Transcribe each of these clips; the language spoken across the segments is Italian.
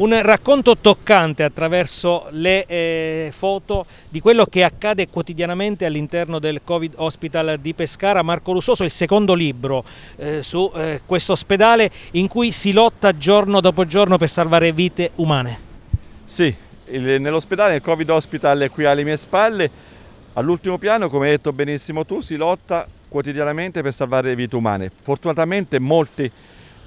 un racconto toccante attraverso le eh, foto di quello che accade quotidianamente all'interno del Covid Hospital di Pescara. Marco Lusoso, il secondo libro eh, su eh, questo ospedale in cui si lotta giorno dopo giorno per salvare vite umane. Sì, nell'ospedale, il Covid Hospital qui alle mie spalle, all'ultimo piano, come hai detto benissimo tu, si lotta quotidianamente per salvare vite umane. Fortunatamente molte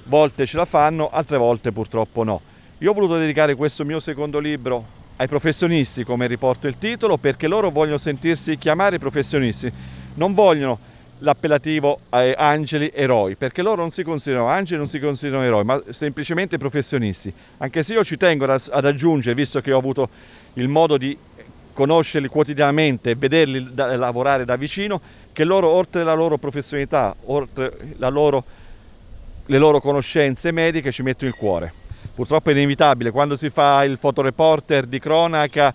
volte ce la fanno, altre volte purtroppo no io ho voluto dedicare questo mio secondo libro ai professionisti, come riporto il titolo, perché loro vogliono sentirsi chiamare professionisti, non vogliono l'appellativo eh, angeli eroi, perché loro non si considerano angeli, non si considerano eroi, ma semplicemente professionisti. Anche se io ci tengo ad aggiungere, visto che ho avuto il modo di conoscerli quotidianamente e vederli da, lavorare da vicino, che loro, oltre la loro professionalità, oltre loro, le loro conoscenze mediche, ci mettono il cuore. Purtroppo è inevitabile, quando si fa il fotoreporter di cronaca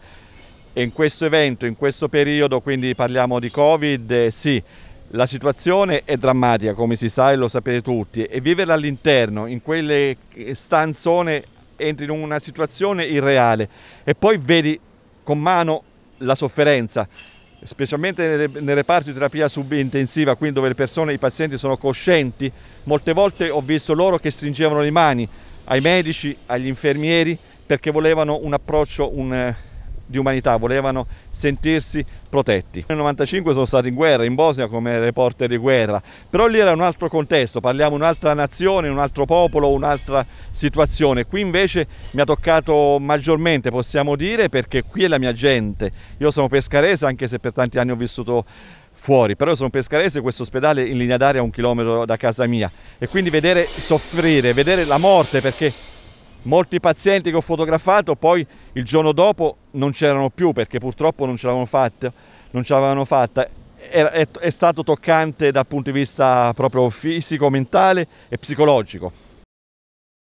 e in questo evento, in questo periodo, quindi parliamo di Covid, eh, sì, la situazione è drammatica come si sa e lo sapete tutti e vivere all'interno, in quelle eh, stanzone, entri in una situazione irreale e poi vedi con mano la sofferenza specialmente nel reparto di terapia subintensiva, quindi dove le persone, i pazienti sono coscienti, molte volte ho visto loro che stringevano le mani, ai medici, agli infermieri, perché volevano un approccio un, eh, di umanità, volevano sentirsi protetti. Nel 1995 sono stato in guerra, in Bosnia come reporter di guerra, però lì era un altro contesto, parliamo di un'altra nazione, un altro popolo, un'altra situazione. Qui invece mi ha toccato maggiormente, possiamo dire, perché qui è la mia gente. Io sono pescarese, anche se per tanti anni ho vissuto fuori, però io sono pescarese e questo ospedale in linea d'aria è un chilometro da casa mia e quindi vedere soffrire, vedere la morte perché molti pazienti che ho fotografato poi il giorno dopo non c'erano più perché purtroppo non ce l'avevano fatta, non ce l'avevano fatta. È, è, è stato toccante dal punto di vista proprio fisico, mentale e psicologico.